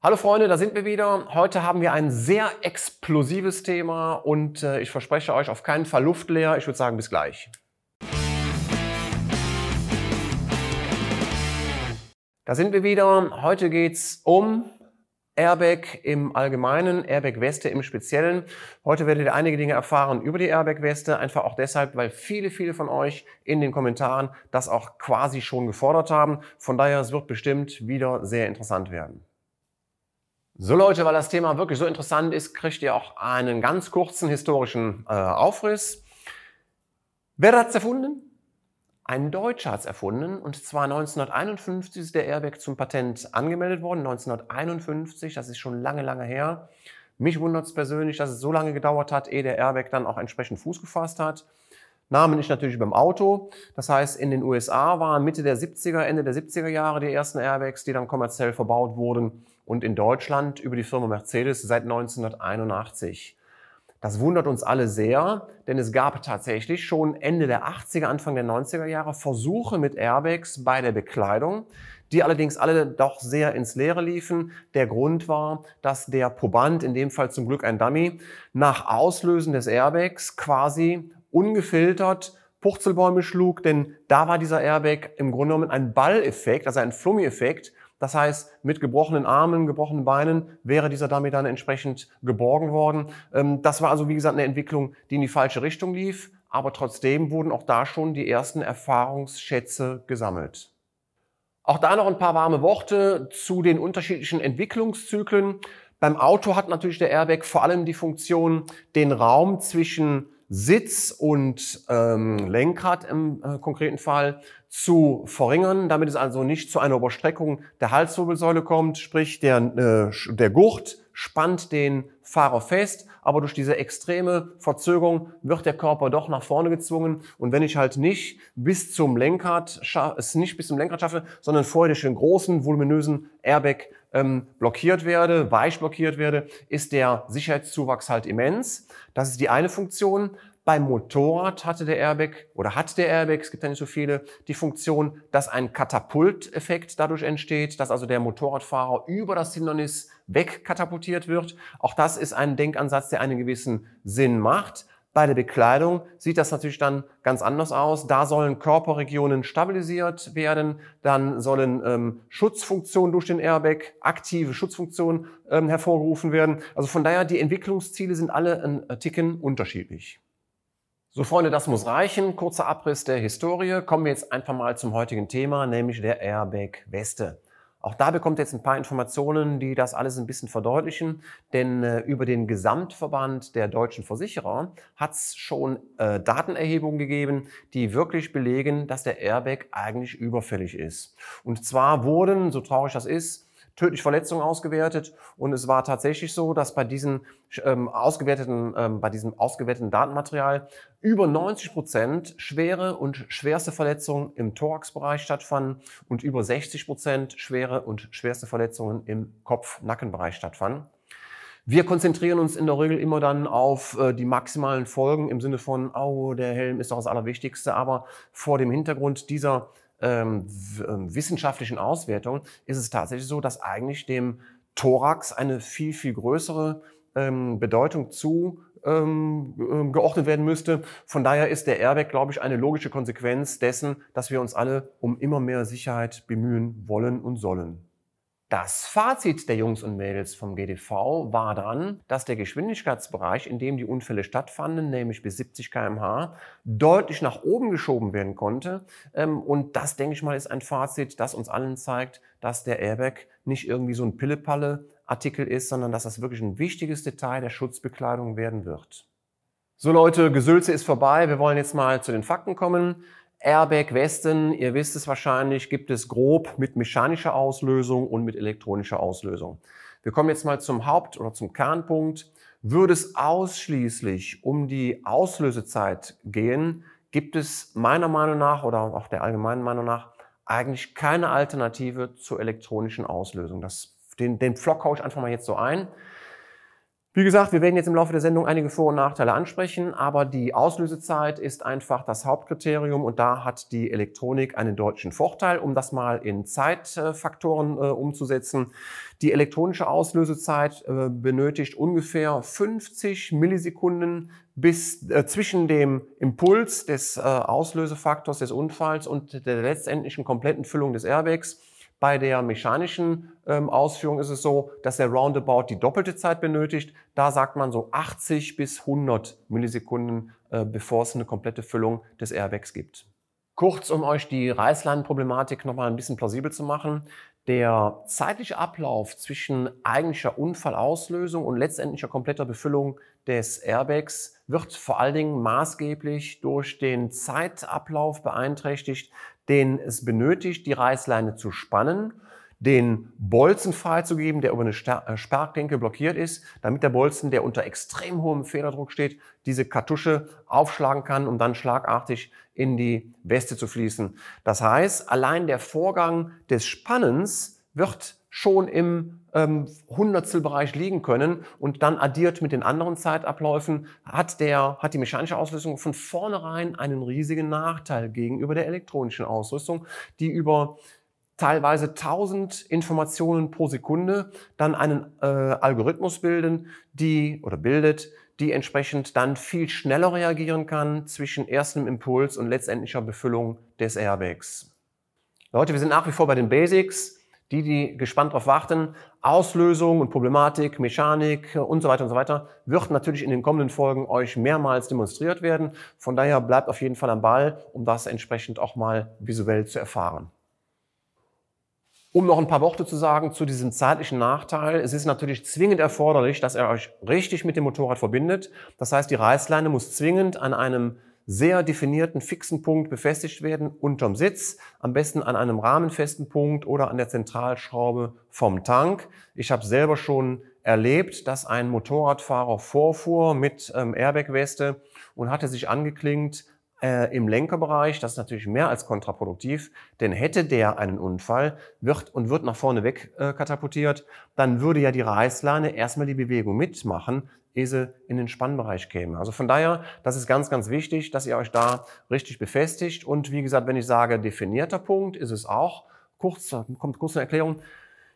Hallo Freunde, da sind wir wieder. Heute haben wir ein sehr explosives Thema und äh, ich verspreche euch auf keinen Fall Luft leer. Ich würde sagen, bis gleich. Da sind wir wieder. Heute geht es um Airbag im Allgemeinen, Airbag-Weste im Speziellen. Heute werdet ihr einige Dinge erfahren über die Airbag-Weste, einfach auch deshalb, weil viele, viele von euch in den Kommentaren das auch quasi schon gefordert haben. Von daher, es wird bestimmt wieder sehr interessant werden. So Leute, weil das Thema wirklich so interessant ist, kriegt ihr auch einen ganz kurzen historischen äh, Aufriss. Wer hat es erfunden? Ein Deutscher hat es erfunden und zwar 1951 ist der Airbag zum Patent angemeldet worden. 1951, das ist schon lange, lange her. Mich wundert es persönlich, dass es so lange gedauert hat, ehe der Airbag dann auch entsprechend Fuß gefasst hat. Namen ist natürlich beim Auto. Das heißt, in den USA waren Mitte der 70er, Ende der 70er Jahre die ersten Airbags, die dann kommerziell verbaut wurden und in Deutschland über die Firma Mercedes seit 1981. Das wundert uns alle sehr, denn es gab tatsächlich schon Ende der 80er, Anfang der 90er Jahre Versuche mit Airbags bei der Bekleidung, die allerdings alle doch sehr ins Leere liefen. Der Grund war, dass der Proband, in dem Fall zum Glück ein Dummy, nach Auslösen des Airbags quasi ungefiltert Purzelbäume schlug, denn da war dieser Airbag im Grunde genommen ein Balleffekt, also ein Flummi-Effekt, das heißt, mit gebrochenen Armen, gebrochenen Beinen wäre dieser Dummy dann entsprechend geborgen worden. Ähm, das war also, wie gesagt, eine Entwicklung, die in die falsche Richtung lief. Aber trotzdem wurden auch da schon die ersten Erfahrungsschätze gesammelt. Auch da noch ein paar warme Worte zu den unterschiedlichen Entwicklungszyklen. Beim Auto hat natürlich der Airbag vor allem die Funktion, den Raum zwischen Sitz und ähm, Lenkrad im äh, konkreten Fall zu verringern, damit es also nicht zu einer Überstreckung der Halswirbelsäule kommt, sprich der, äh, der Gurt spannt den Fahrer fest, aber durch diese extreme Verzögerung wird der Körper doch nach vorne gezwungen und wenn ich halt nicht bis zum Lenkrad es nicht bis zum Lenkrad schaffe, sondern vorher durch den großen voluminösen Airbag ähm, blockiert werde, weich blockiert werde, ist der Sicherheitszuwachs halt immens. Das ist die eine Funktion. Beim Motorrad hatte der Airbag oder hat der Airbag, es gibt ja nicht so viele, die Funktion, dass ein Katapulteffekt dadurch entsteht, dass also der Motorradfahrer über das Hindernis wegkatapultiert wird. Auch das ist ein Denkansatz, der einen gewissen Sinn macht. Bei der Bekleidung sieht das natürlich dann ganz anders aus. Da sollen Körperregionen stabilisiert werden, dann sollen ähm, Schutzfunktionen durch den Airbag, aktive Schutzfunktionen ähm, hervorgerufen werden. Also von daher, die Entwicklungsziele sind alle ein äh, Ticken unterschiedlich. So Freunde, das muss reichen. Kurzer Abriss der Historie. Kommen wir jetzt einfach mal zum heutigen Thema, nämlich der Airbag Weste. Auch da bekommt ihr jetzt ein paar Informationen, die das alles ein bisschen verdeutlichen, denn äh, über den Gesamtverband der deutschen Versicherer hat es schon äh, Datenerhebungen gegeben, die wirklich belegen, dass der Airbag eigentlich überfällig ist. Und zwar wurden, so traurig das ist, tödlich Verletzungen ausgewertet und es war tatsächlich so, dass bei diesem ähm, ausgewerteten, ähm, bei diesem ausgewerteten Datenmaterial über 90 Prozent schwere und schwerste Verletzungen im Thoraxbereich stattfanden und über 60 Prozent schwere und schwerste Verletzungen im Kopf-Nackenbereich stattfanden. Wir konzentrieren uns in der Regel immer dann auf äh, die maximalen Folgen im Sinne von, oh, der Helm ist doch das Allerwichtigste, aber vor dem Hintergrund dieser ähm, ähm, wissenschaftlichen Auswertung ist es tatsächlich so, dass eigentlich dem Thorax eine viel, viel größere ähm, Bedeutung zu ähm, ähm, geordnet werden müsste. Von daher ist der Airbag, glaube ich, eine logische Konsequenz dessen, dass wir uns alle um immer mehr Sicherheit bemühen wollen und sollen. Das Fazit der Jungs und Mädels vom GDV war dann, dass der Geschwindigkeitsbereich, in dem die Unfälle stattfanden, nämlich bis 70 km/h, deutlich nach oben geschoben werden konnte. Ähm, und das, denke ich mal, ist ein Fazit, das uns allen zeigt, dass der Airbag nicht irgendwie so ein Pillepalle-Artikel ist, sondern dass das wirklich ein wichtiges Detail der Schutzbekleidung werden wird. So Leute, Gesülze ist vorbei. Wir wollen jetzt mal zu den Fakten kommen. Airbag Westen, ihr wisst es wahrscheinlich, gibt es grob mit mechanischer Auslösung und mit elektronischer Auslösung. Wir kommen jetzt mal zum Haupt- oder zum Kernpunkt. Würde es ausschließlich um die Auslösezeit gehen, gibt es meiner Meinung nach oder auch der allgemeinen Meinung nach eigentlich keine Alternative zur elektronischen Auslösung. Das, den, den Flock haue ich einfach mal jetzt so ein. Wie gesagt, wir werden jetzt im Laufe der Sendung einige Vor- und Nachteile ansprechen, aber die Auslösezeit ist einfach das Hauptkriterium und da hat die Elektronik einen deutschen Vorteil, um das mal in Zeitfaktoren äh, umzusetzen. Die elektronische Auslösezeit äh, benötigt ungefähr 50 Millisekunden bis äh, zwischen dem Impuls des äh, Auslösefaktors des Unfalls und der letztendlichen kompletten Füllung des Airbags bei der mechanischen ähm, Ausführung ist es so, dass der Roundabout die doppelte Zeit benötigt. Da sagt man so 80 bis 100 Millisekunden, äh, bevor es eine komplette Füllung des Airbags gibt. Kurz, um euch die Reißleinenproblematik mal ein bisschen plausibel zu machen. Der zeitliche Ablauf zwischen eigentlicher Unfallauslösung und letztendlicher kompletter Befüllung des Airbags wird vor allen Dingen maßgeblich durch den Zeitablauf beeinträchtigt, den es benötigt, die Reißleine zu spannen, den Bolzen freizugeben, der über eine äh, Sperrklinke blockiert ist, damit der Bolzen, der unter extrem hohem Federdruck steht, diese Kartusche aufschlagen kann, um dann schlagartig in die Weste zu fließen. Das heißt, allein der Vorgang des Spannens wird schon im ähm, Hundertstelbereich liegen können und dann addiert mit den anderen Zeitabläufen hat der hat die mechanische Ausrüstung von vornherein einen riesigen Nachteil gegenüber der elektronischen Ausrüstung, die über teilweise 1000 Informationen pro Sekunde dann einen äh, Algorithmus bilden, die oder bildet, die entsprechend dann viel schneller reagieren kann zwischen erstem Impuls und letztendlicher Befüllung des Airbags. Leute, wir sind nach wie vor bei den Basics die, die gespannt darauf warten, Auslösung und Problematik, Mechanik und so weiter und so weiter, wird natürlich in den kommenden Folgen euch mehrmals demonstriert werden. Von daher bleibt auf jeden Fall am Ball, um das entsprechend auch mal visuell zu erfahren. Um noch ein paar Worte zu sagen zu diesem zeitlichen Nachteil. Es ist natürlich zwingend erforderlich, dass ihr euch richtig mit dem Motorrad verbindet. Das heißt, die Reißleine muss zwingend an einem sehr definierten fixen Punkt befestigt werden, unterm Sitz, am besten an einem rahmenfesten Punkt oder an der Zentralschraube vom Tank. Ich habe selber schon erlebt, dass ein Motorradfahrer vorfuhr mit ähm, Airbag-Weste und hatte sich angeklingt äh, im Lenkerbereich. Das ist natürlich mehr als kontraproduktiv, denn hätte der einen Unfall wird und wird nach vorne weg äh, katapultiert, dann würde ja die Reißleine erstmal die Bewegung mitmachen, ehe in den Spannbereich käme. Also von daher, das ist ganz, ganz wichtig, dass ihr euch da richtig befestigt. Und wie gesagt, wenn ich sage definierter Punkt, ist es auch kurz, kommt kurz eine Erklärung.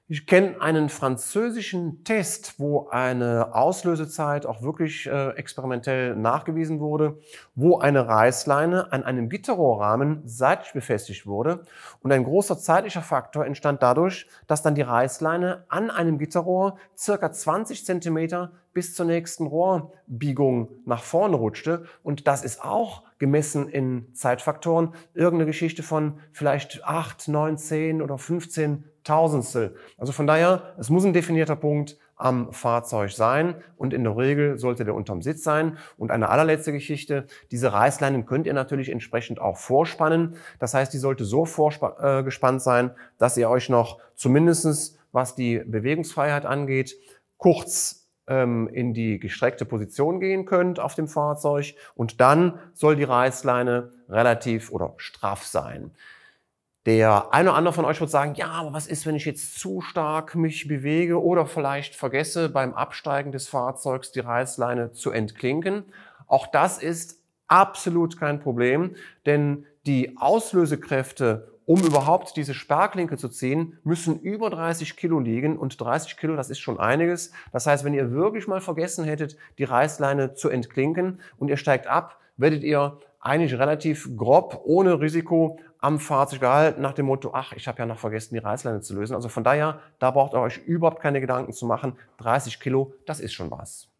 Ich kenne einen französischen Test, wo eine Auslösezeit auch wirklich äh, experimentell nachgewiesen wurde, wo eine Reißleine an einem Gitterrohrrahmen seitlich befestigt wurde und ein großer zeitlicher Faktor entstand dadurch, dass dann die Reißleine an einem Gitterrohr circa 20 Zentimeter bis zur nächsten Rohrbiegung nach vorne rutschte. Und das ist auch gemessen in Zeitfaktoren irgendeine Geschichte von vielleicht 8, 9, 10 oder 15 Tausendstel. Also von daher, es muss ein definierter Punkt am Fahrzeug sein und in der Regel sollte der unterm Sitz sein. Und eine allerletzte Geschichte, diese Reißleinen könnt ihr natürlich entsprechend auch vorspannen. Das heißt, die sollte so vorgespannt äh, sein, dass ihr euch noch zumindestens was die Bewegungsfreiheit angeht, kurz ähm, in die gestreckte Position gehen könnt auf dem Fahrzeug und dann soll die Reißleine relativ oder straff sein. Der eine oder andere von euch wird sagen, ja, aber was ist, wenn ich jetzt zu stark mich bewege oder vielleicht vergesse, beim Absteigen des Fahrzeugs die Reißleine zu entklinken? Auch das ist absolut kein Problem, denn die Auslösekräfte um überhaupt diese Sperrklinke zu ziehen, müssen über 30 Kilo liegen und 30 Kilo, das ist schon einiges. Das heißt, wenn ihr wirklich mal vergessen hättet, die Reißleine zu entklinken und ihr steigt ab, werdet ihr eigentlich relativ grob, ohne Risiko am Fahrzeug gehalten, nach dem Motto, ach, ich habe ja noch vergessen, die Reißleine zu lösen. Also von daher, da braucht ihr euch überhaupt keine Gedanken zu machen. 30 Kilo, das ist schon was.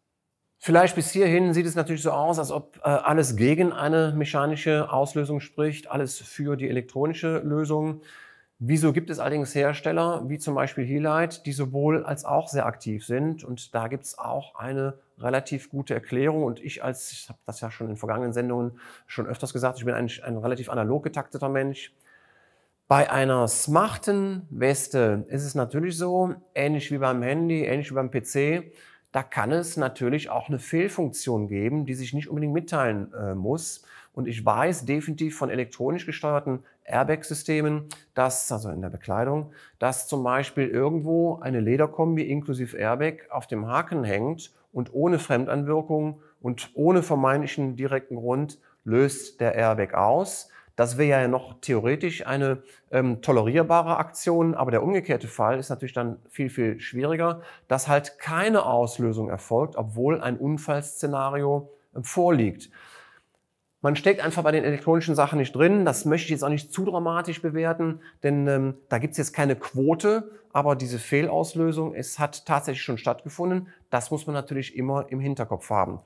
Vielleicht bis hierhin sieht es natürlich so aus, als ob äh, alles gegen eine mechanische Auslösung spricht, alles für die elektronische Lösung. Wieso gibt es allerdings Hersteller wie zum Beispiel Helight, die sowohl als auch sehr aktiv sind? Und da gibt es auch eine relativ gute Erklärung. Und ich als, ich habe das ja schon in vergangenen Sendungen schon öfters gesagt, ich bin ein, ein relativ analog getakteter Mensch. Bei einer smarten Weste ist es natürlich so, ähnlich wie beim Handy, ähnlich wie beim PC, da kann es natürlich auch eine Fehlfunktion geben, die sich nicht unbedingt mitteilen äh, muss. Und ich weiß definitiv von elektronisch gesteuerten Airbag-Systemen, dass, also in der Bekleidung, dass zum Beispiel irgendwo eine Lederkombi inklusive Airbag auf dem Haken hängt und ohne Fremdanwirkung und ohne vermeintlichen direkten Grund löst der Airbag aus. Das wäre ja noch theoretisch eine ähm, tolerierbare Aktion, aber der umgekehrte Fall ist natürlich dann viel, viel schwieriger, dass halt keine Auslösung erfolgt, obwohl ein Unfallszenario ähm, vorliegt. Man steckt einfach bei den elektronischen Sachen nicht drin. Das möchte ich jetzt auch nicht zu dramatisch bewerten, denn ähm, da gibt es jetzt keine Quote, aber diese Fehlauslösung, es hat tatsächlich schon stattgefunden. Das muss man natürlich immer im Hinterkopf haben.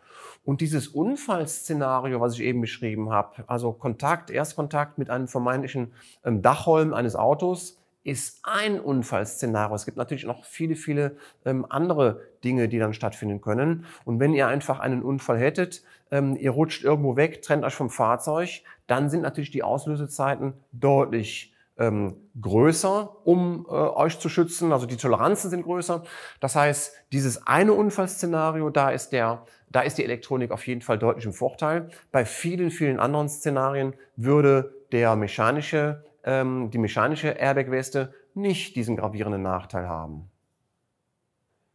Und dieses Unfallszenario, was ich eben beschrieben habe, also Kontakt, Erstkontakt mit einem vermeintlichen ähm, Dachholm eines Autos, ist ein Unfallszenario. Es gibt natürlich noch viele, viele ähm, andere Dinge, die dann stattfinden können. Und wenn ihr einfach einen Unfall hättet, ähm, ihr rutscht irgendwo weg, trennt euch vom Fahrzeug, dann sind natürlich die Auslösezeiten deutlich ähm, größer, um äh, euch zu schützen. Also die Toleranzen sind größer. Das heißt, dieses eine Unfallszenario, da ist der, da ist die Elektronik auf jeden Fall deutlich im Vorteil. Bei vielen, vielen anderen Szenarien würde der mechanische, ähm, die mechanische Airbag-Weste nicht diesen gravierenden Nachteil haben.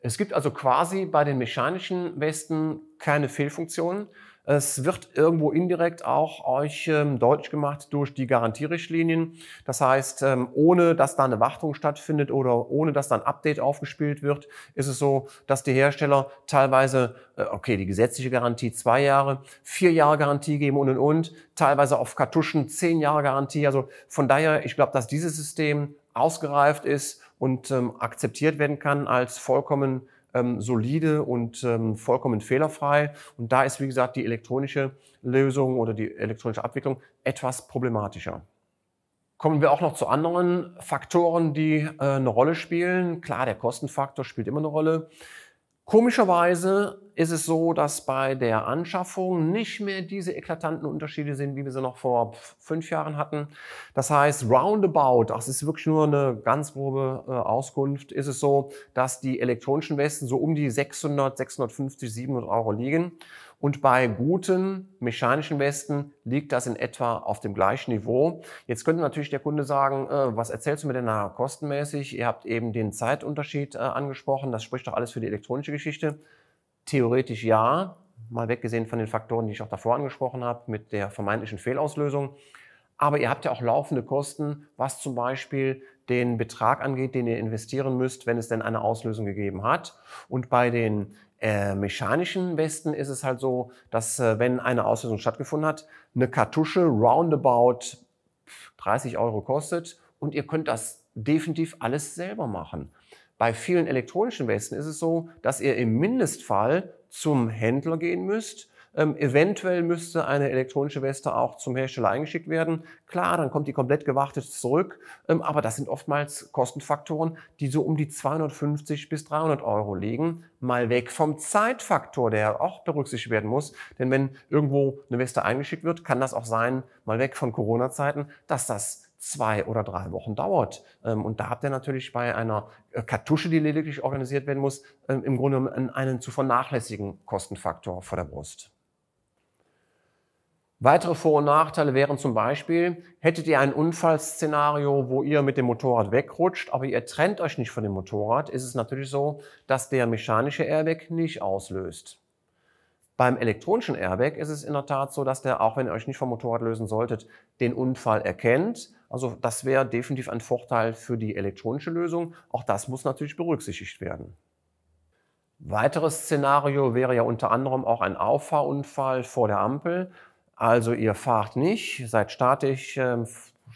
Es gibt also quasi bei den mechanischen Westen keine Fehlfunktionen. Es wird irgendwo indirekt auch euch ähm, deutlich gemacht durch die Garantierichtlinien. Das heißt, ähm, ohne dass da eine Wartung stattfindet oder ohne dass da ein Update aufgespielt wird, ist es so, dass die Hersteller teilweise, äh, okay, die gesetzliche Garantie zwei Jahre, vier Jahre Garantie geben und und und, teilweise auf Kartuschen zehn Jahre Garantie. Also von daher, ich glaube, dass dieses System ausgereift ist und ähm, akzeptiert werden kann als vollkommen ähm, solide und ähm, vollkommen fehlerfrei. Und da ist, wie gesagt, die elektronische Lösung oder die elektronische Abwicklung etwas problematischer. Kommen wir auch noch zu anderen Faktoren, die äh, eine Rolle spielen. Klar, der Kostenfaktor spielt immer eine Rolle. Komischerweise ist es so, dass bei der Anschaffung nicht mehr diese eklatanten Unterschiede sind, wie wir sie noch vor fünf Jahren hatten. Das heißt, roundabout, das ist wirklich nur eine ganz grobe äh, Auskunft, ist es so, dass die elektronischen Westen so um die 600, 650, 700 Euro liegen und bei guten mechanischen Westen liegt das in etwa auf dem gleichen Niveau. Jetzt könnte natürlich der Kunde sagen, äh, was erzählst du mir denn nachher kostenmäßig? Ihr habt eben den Zeitunterschied äh, angesprochen, das spricht doch alles für die elektronische Geschichte. Theoretisch ja, mal weggesehen von den Faktoren, die ich auch davor angesprochen habe, mit der vermeintlichen Fehlauslösung. Aber ihr habt ja auch laufende Kosten, was zum Beispiel den Betrag angeht, den ihr investieren müsst, wenn es denn eine Auslösung gegeben hat. Und bei den äh, mechanischen Westen ist es halt so, dass äh, wenn eine Auslösung stattgefunden hat, eine Kartusche roundabout 30 Euro kostet und ihr könnt das definitiv alles selber machen. Bei vielen elektronischen Westen ist es so, dass ihr im Mindestfall zum Händler gehen müsst ähm, eventuell müsste eine elektronische Weste auch zum Hersteller eingeschickt werden. Klar, dann kommt die komplett gewartet zurück, ähm, aber das sind oftmals Kostenfaktoren, die so um die 250 bis 300 Euro liegen. Mal weg vom Zeitfaktor, der auch berücksichtigt werden muss. Denn wenn irgendwo eine Weste eingeschickt wird, kann das auch sein, mal weg von Corona-Zeiten, dass das zwei oder drei Wochen dauert. Ähm, und da habt ihr natürlich bei einer äh, Kartusche, die lediglich organisiert werden muss, ähm, im Grunde einen zu vernachlässigen Kostenfaktor vor der Brust. Weitere Vor- und Nachteile wären zum Beispiel, hättet ihr ein Unfallszenario, wo ihr mit dem Motorrad wegrutscht, aber ihr trennt euch nicht von dem Motorrad, ist es natürlich so, dass der mechanische Airbag nicht auslöst. Beim elektronischen Airbag ist es in der Tat so, dass der, auch wenn ihr euch nicht vom Motorrad lösen solltet, den Unfall erkennt. Also das wäre definitiv ein Vorteil für die elektronische Lösung. Auch das muss natürlich berücksichtigt werden. Weiteres Szenario wäre ja unter anderem auch ein Auffahrunfall vor der Ampel. Also ihr fahrt nicht, seid statisch, ähm,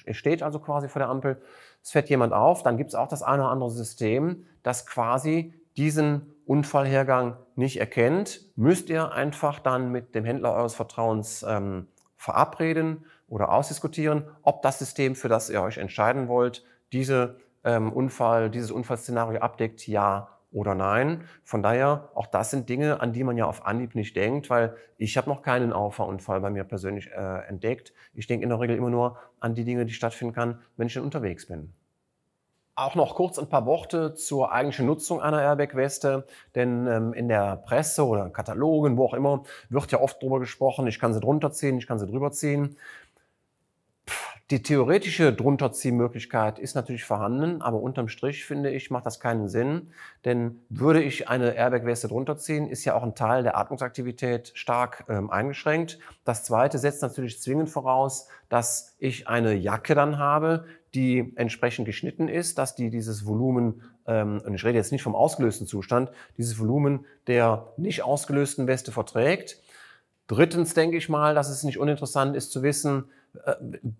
ihr steht also quasi vor der Ampel, es fährt jemand auf, dann gibt es auch das eine oder andere System, das quasi diesen Unfallhergang nicht erkennt, müsst ihr einfach dann mit dem Händler eures Vertrauens ähm, verabreden oder ausdiskutieren, ob das System, für das ihr euch entscheiden wollt, diese, ähm, Unfall, dieses Unfallszenario abdeckt, ja oder nein. Von daher, auch das sind Dinge, an die man ja auf Anhieb nicht denkt, weil ich habe noch keinen Auffahrunfall bei mir persönlich äh, entdeckt. Ich denke in der Regel immer nur an die Dinge, die stattfinden kann, wenn ich dann unterwegs bin. Auch noch kurz ein paar Worte zur eigentlichen Nutzung einer Airbag-Weste, denn ähm, in der Presse oder Katalogen, wo auch immer, wird ja oft darüber gesprochen, ich kann sie drunter ziehen, ich kann sie drüber ziehen. Die theoretische Drunterziehmöglichkeit ist natürlich vorhanden, aber unterm Strich finde ich, macht das keinen Sinn. Denn würde ich eine Airbag-Weste drunterziehen, ist ja auch ein Teil der Atmungsaktivität stark ähm, eingeschränkt. Das zweite setzt natürlich zwingend voraus, dass ich eine Jacke dann habe, die entsprechend geschnitten ist, dass die dieses Volumen, ähm, und ich rede jetzt nicht vom ausgelösten Zustand, dieses Volumen der nicht ausgelösten Weste verträgt. Drittens denke ich mal, dass es nicht uninteressant ist zu wissen,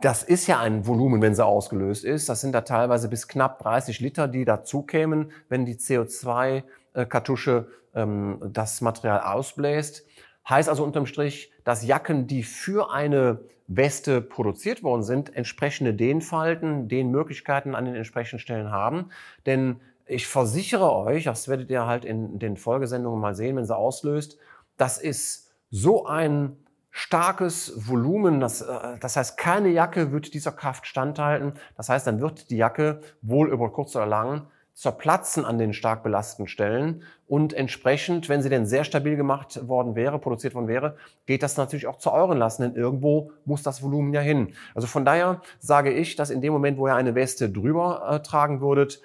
das ist ja ein Volumen, wenn sie ausgelöst ist. Das sind da teilweise bis knapp 30 Liter, die dazu kämen, wenn die CO2-Kartusche äh, ähm, das Material ausbläst. Heißt also unterm Strich, dass Jacken, die für eine Weste produziert worden sind, entsprechende Dehnfalten, Dehnmöglichkeiten an den entsprechenden Stellen haben. Denn ich versichere euch, das werdet ihr halt in den Folgesendungen mal sehen, wenn sie auslöst, das ist so ein starkes Volumen. Das, äh, das heißt, keine Jacke wird dieser Kraft standhalten. Das heißt, dann wird die Jacke wohl über kurz oder lang zerplatzen an den stark belasteten Stellen und entsprechend, wenn sie denn sehr stabil gemacht worden wäre, produziert worden wäre, geht das natürlich auch zu euren Lasten, denn irgendwo muss das Volumen ja hin. Also von daher sage ich, dass in dem Moment, wo ihr eine Weste drüber äh, tragen würdet,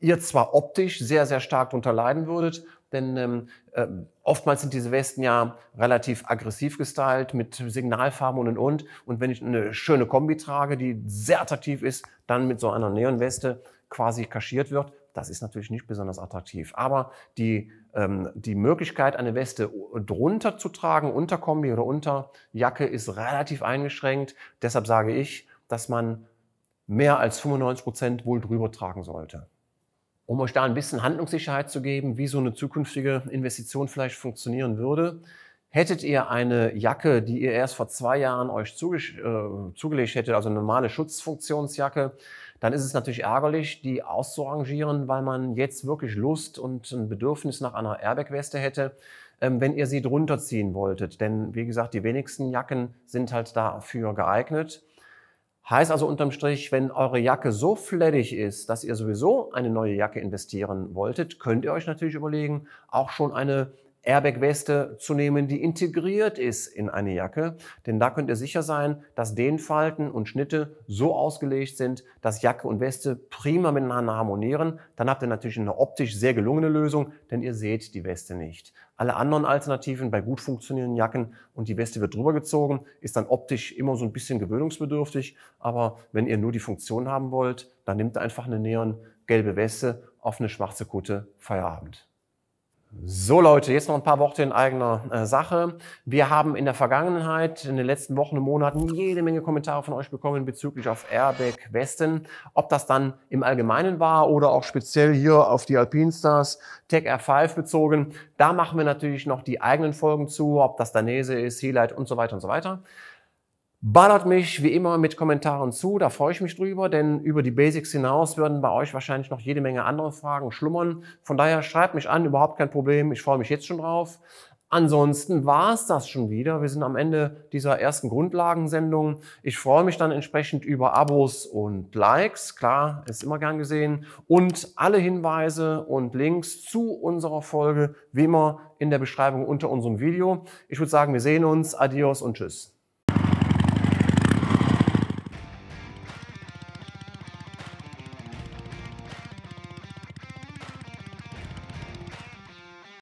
ihr zwar optisch sehr, sehr stark darunter leiden würdet, denn ähm, äh, oftmals sind diese Westen ja relativ aggressiv gestylt mit Signalfarben und und und. Und wenn ich eine schöne Kombi trage, die sehr attraktiv ist, dann mit so einer Neonweste quasi kaschiert wird, das ist natürlich nicht besonders attraktiv. Aber die, ähm, die Möglichkeit, eine Weste drunter zu tragen, unter Kombi oder unter Jacke, ist relativ eingeschränkt. Deshalb sage ich, dass man mehr als 95 Prozent wohl drüber tragen sollte um euch da ein bisschen Handlungssicherheit zu geben, wie so eine zukünftige Investition vielleicht funktionieren würde. Hättet ihr eine Jacke, die ihr erst vor zwei Jahren euch zuge äh, zugelegt hättet, also eine normale Schutzfunktionsjacke, dann ist es natürlich ärgerlich, die auszurangieren, weil man jetzt wirklich Lust und ein Bedürfnis nach einer Airbag-Weste hätte, ähm, wenn ihr sie drunter ziehen wolltet. Denn wie gesagt, die wenigsten Jacken sind halt dafür geeignet. Heißt also unterm Strich, wenn eure Jacke so fleddig ist, dass ihr sowieso eine neue Jacke investieren wolltet, könnt ihr euch natürlich überlegen, auch schon eine Airbag-Weste zu nehmen, die integriert ist in eine Jacke. Denn da könnt ihr sicher sein, dass Dehnfalten und Schnitte so ausgelegt sind, dass Jacke und Weste prima miteinander harmonieren. Dann habt ihr natürlich eine optisch sehr gelungene Lösung, denn ihr seht die Weste nicht. Alle anderen Alternativen bei gut funktionierenden Jacken und die Weste wird drüber gezogen, ist dann optisch immer so ein bisschen gewöhnungsbedürftig. Aber wenn ihr nur die Funktion haben wollt, dann nehmt einfach eine Neon-gelbe Weste auf eine schwarze Kutte Feierabend. So Leute, jetzt noch ein paar Worte in eigener äh, Sache. Wir haben in der Vergangenheit, in den letzten Wochen und Monaten jede Menge Kommentare von euch bekommen bezüglich auf Airbag Westen. Ob das dann im Allgemeinen war oder auch speziell hier auf die Alpine Stars Tech R5 bezogen, da machen wir natürlich noch die eigenen Folgen zu, ob das Danese ist, Sealight und so weiter und so weiter. Ballert mich wie immer mit Kommentaren zu, da freue ich mich drüber, denn über die Basics hinaus würden bei euch wahrscheinlich noch jede Menge andere Fragen schlummern. Von daher schreibt mich an, überhaupt kein Problem, ich freue mich jetzt schon drauf. Ansonsten war es das schon wieder. Wir sind am Ende dieser ersten Grundlagensendung. Ich freue mich dann entsprechend über Abos und Likes. Klar, ist immer gern gesehen. Und alle Hinweise und Links zu unserer Folge, wie immer, in der Beschreibung unter unserem Video. Ich würde sagen, wir sehen uns. Adios und tschüss.